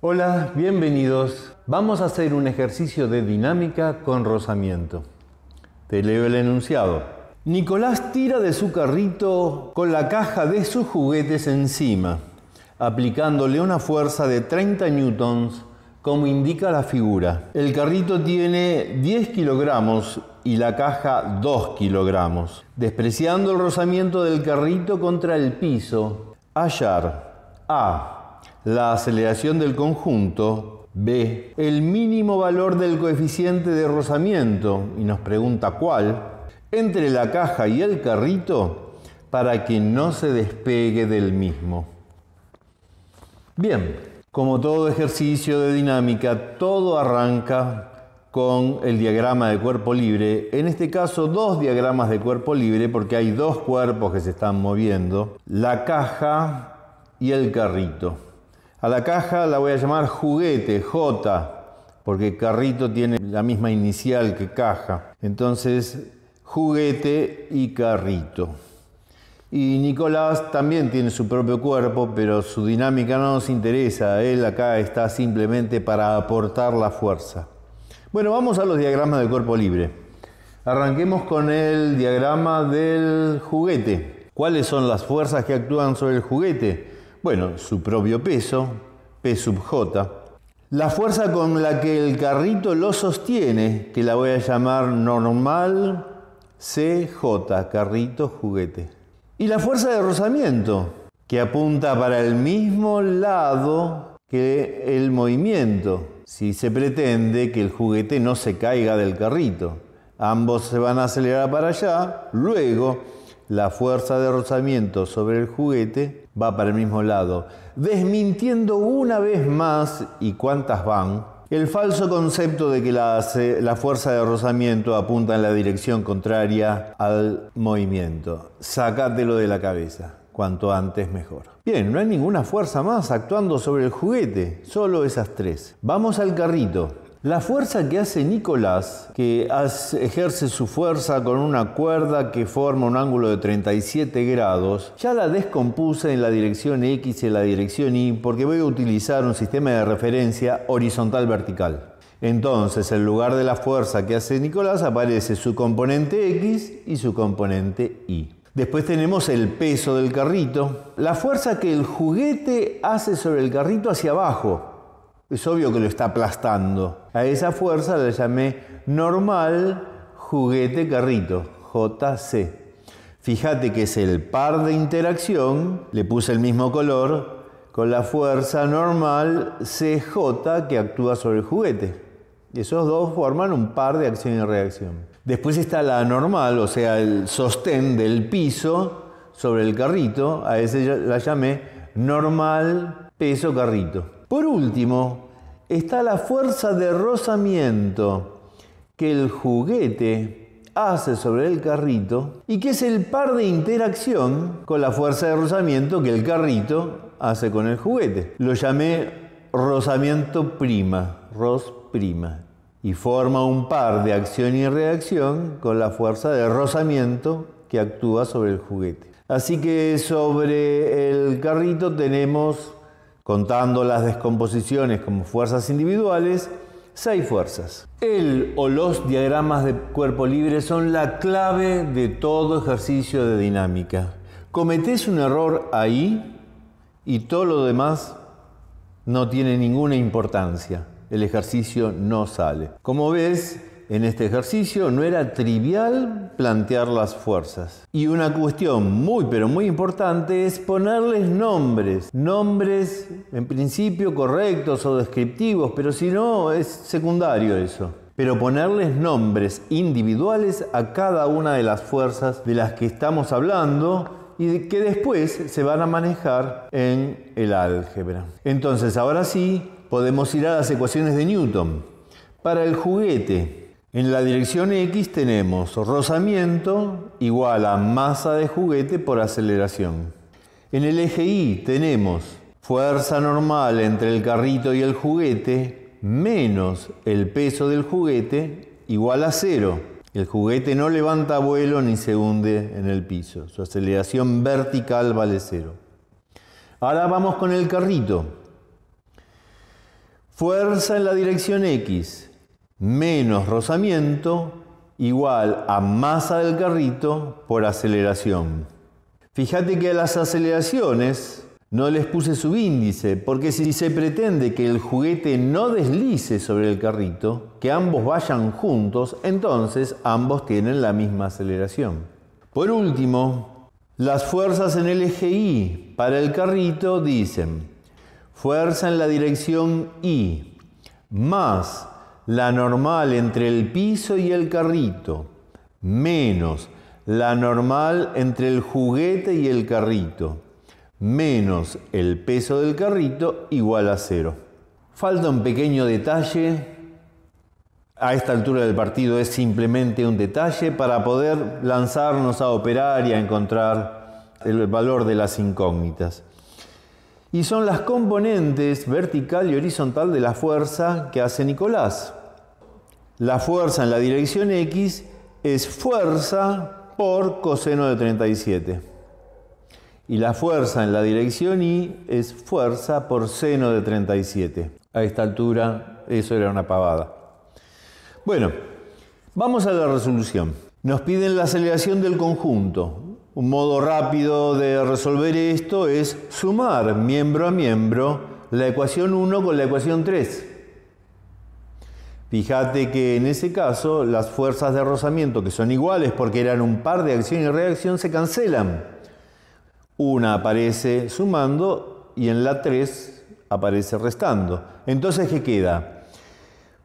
Hola, bienvenidos. Vamos a hacer un ejercicio de dinámica con rozamiento. Te leo el enunciado. Nicolás tira de su carrito con la caja de sus juguetes encima, aplicándole una fuerza de 30 newtons como indica la figura. El carrito tiene 10 kilogramos y la caja 2 kilogramos. Despreciando el rozamiento del carrito contra el piso, hallar A la aceleración del conjunto, B, el mínimo valor del coeficiente de rozamiento, y nos pregunta cuál, entre la caja y el carrito para que no se despegue del mismo. Bien, como todo ejercicio de dinámica, todo arranca con el diagrama de cuerpo libre, en este caso dos diagramas de cuerpo libre porque hay dos cuerpos que se están moviendo, la caja y el carrito. A la caja la voy a llamar juguete, J, porque carrito tiene la misma inicial que caja. Entonces, juguete y carrito. Y Nicolás también tiene su propio cuerpo, pero su dinámica no nos interesa. Él acá está simplemente para aportar la fuerza. Bueno, vamos a los diagramas del cuerpo libre. Arranquemos con el diagrama del juguete. ¿Cuáles son las fuerzas que actúan sobre el juguete? Bueno, su propio peso, P sub J. La fuerza con la que el carrito lo sostiene, que la voy a llamar normal CJ, carrito juguete. Y la fuerza de rozamiento, que apunta para el mismo lado que el movimiento, si se pretende que el juguete no se caiga del carrito. Ambos se van a acelerar para allá, luego la fuerza de rozamiento sobre el juguete va para el mismo lado, desmintiendo una vez más, y cuántas van, el falso concepto de que la, la, fuerza de rozamiento apunta en la dirección contraria al movimiento. Sácatelo de la cabeza, cuanto antes mejor. Bien, no hay ninguna fuerza más actuando sobre el juguete, solo esas tres. Vamos al carrito. La fuerza que hace Nicolás, que ejerce su fuerza con una cuerda que forma un ángulo de 37 grados, ya la descompuse en la dirección X y en la dirección Y porque voy a utilizar un sistema de referencia horizontal-vertical. Entonces, en lugar de la fuerza que hace Nicolás, aparece su componente X y su componente Y. Después tenemos el peso del carrito, la fuerza que el juguete hace sobre el carrito hacia abajo, es obvio que lo está aplastando. A esa fuerza la llamé normal juguete carrito, JC. Fíjate que es el par de interacción, le puse el mismo color, con la fuerza normal CJ que actúa sobre el juguete. Y esos dos forman un par de acción y reacción. Después está la normal, o sea, el sostén del piso sobre el carrito. A ese la llamé normal peso carrito. Por último, está la fuerza de rozamiento que el juguete hace sobre el carrito y que es el par de interacción con la fuerza de rozamiento que el carrito hace con el juguete. Lo llamé rozamiento prima, roz prima, y forma un par de acción y reacción con la fuerza de rozamiento que actúa sobre el juguete. Así que sobre el carrito tenemos Contando las descomposiciones como fuerzas individuales, seis fuerzas. El o los diagramas de cuerpo libre son la clave de todo ejercicio de dinámica. Cometés un error ahí y todo lo demás no tiene ninguna importancia. El ejercicio no sale. Como ves, en este ejercicio no era trivial plantear las fuerzas. Y una cuestión muy pero muy importante es ponerles nombres, nombres en principio correctos o descriptivos, pero si no es secundario eso. Pero ponerles nombres individuales a cada una de las fuerzas de las que estamos hablando y que después se van a manejar en el álgebra. Entonces, ahora sí, podemos ir a las ecuaciones de Newton. Para el juguete, en la dirección X tenemos rozamiento igual a masa de juguete por aceleración. En el eje Y tenemos fuerza normal entre el carrito y el juguete menos el peso del juguete igual a cero. El juguete no levanta vuelo ni se hunde en el piso. Su aceleración vertical vale cero. Ahora vamos con el carrito. Fuerza en la dirección X menos rozamiento igual a masa del carrito por aceleración. Fíjate que a las aceleraciones no les puse subíndice, porque si se pretende que el juguete no deslice sobre el carrito, que ambos vayan juntos, entonces ambos tienen la misma aceleración. Por último, las fuerzas en el eje i para el carrito dicen fuerza en la dirección Y más la normal entre el piso y el carrito, menos la normal entre el juguete y el carrito, menos el peso del carrito igual a cero. Falta un pequeño detalle, a esta altura del partido es simplemente un detalle para poder lanzarnos a operar y a encontrar el valor de las incógnitas y son las componentes vertical y horizontal de la fuerza que hace Nicolás. La fuerza en la dirección X es fuerza por coseno de 37. Y la fuerza en la dirección Y es fuerza por seno de 37. A esta altura eso era una pavada. Bueno, vamos a la resolución. Nos piden la aceleración del conjunto, un modo rápido de resolver esto es sumar miembro a miembro la ecuación 1 con la ecuación 3. Fíjate que en ese caso las fuerzas de rozamiento, que son iguales porque eran un par de acción y reacción, se cancelan. Una aparece sumando y en la 3 aparece restando. Entonces, ¿qué queda?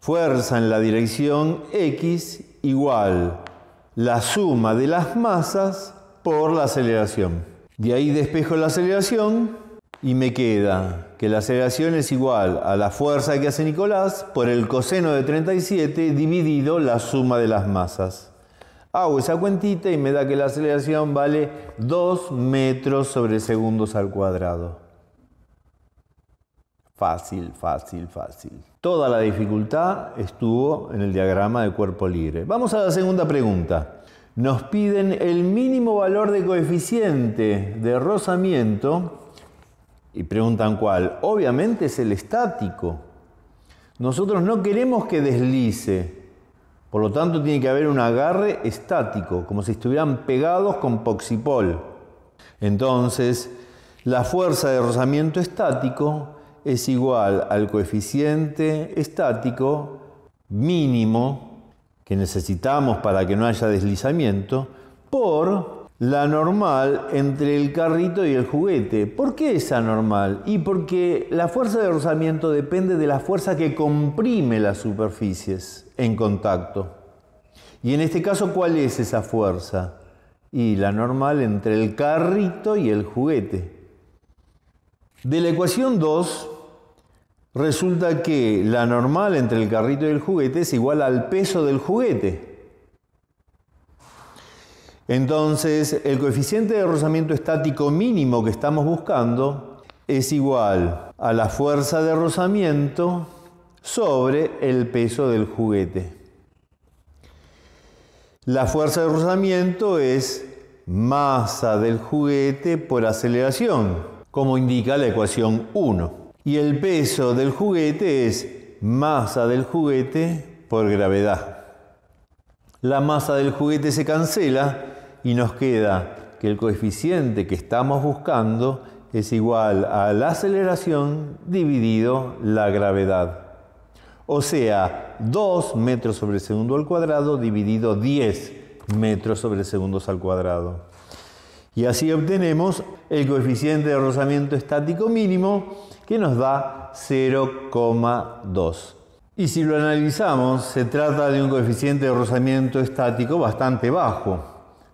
Fuerza en la dirección X igual la suma de las masas por la aceleración. De ahí despejo la aceleración y me queda que la aceleración es igual a la fuerza que hace Nicolás por el coseno de 37 dividido la suma de las masas. Hago esa cuentita y me da que la aceleración vale 2 metros sobre segundos al cuadrado. Fácil, fácil, fácil. Toda la dificultad estuvo en el diagrama de cuerpo libre. Vamos a la segunda pregunta nos piden el mínimo valor de coeficiente de rozamiento y preguntan cuál. Obviamente es el estático. Nosotros no queremos que deslice. Por lo tanto, tiene que haber un agarre estático, como si estuvieran pegados con poxipol. Entonces, la fuerza de rozamiento estático es igual al coeficiente estático mínimo que necesitamos para que no haya deslizamiento por la normal entre el carrito y el juguete. ¿Por qué es anormal? Y porque la fuerza de rozamiento depende de la fuerza que comprime las superficies en contacto. Y en este caso, ¿cuál es esa fuerza? Y la normal entre el carrito y el juguete. De la ecuación 2 Resulta que la normal entre el carrito y el juguete es igual al peso del juguete. Entonces, el coeficiente de rozamiento estático mínimo que estamos buscando es igual a la fuerza de rozamiento sobre el peso del juguete. La fuerza de rozamiento es masa del juguete por aceleración, como indica la ecuación 1 y el peso del juguete es masa del juguete por gravedad. La masa del juguete se cancela y nos queda que el coeficiente que estamos buscando es igual a la aceleración dividido la gravedad. O sea, 2 metros sobre segundo al cuadrado dividido 10 metros sobre segundos al cuadrado. Y así obtenemos el coeficiente de rozamiento estático mínimo que nos da 0,2. Y si lo analizamos, se trata de un coeficiente de rozamiento estático bastante bajo.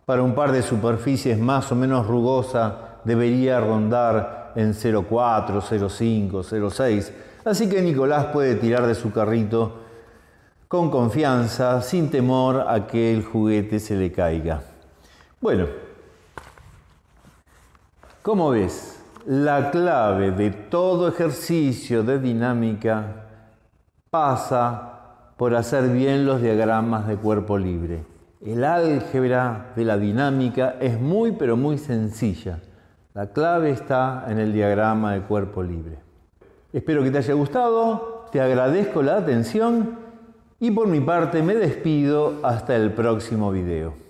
Para un par de superficies más o menos rugosa debería rondar en 0,4, 0,5, 0,6. Así que Nicolás puede tirar de su carrito con confianza, sin temor a que el juguete se le caiga. Bueno, como ves, la clave de todo ejercicio de dinámica pasa por hacer bien los diagramas de cuerpo libre. El álgebra de la dinámica es muy pero muy sencilla. La clave está en el diagrama de cuerpo libre. Espero que te haya gustado, te agradezco la atención y por mi parte me despido hasta el próximo video.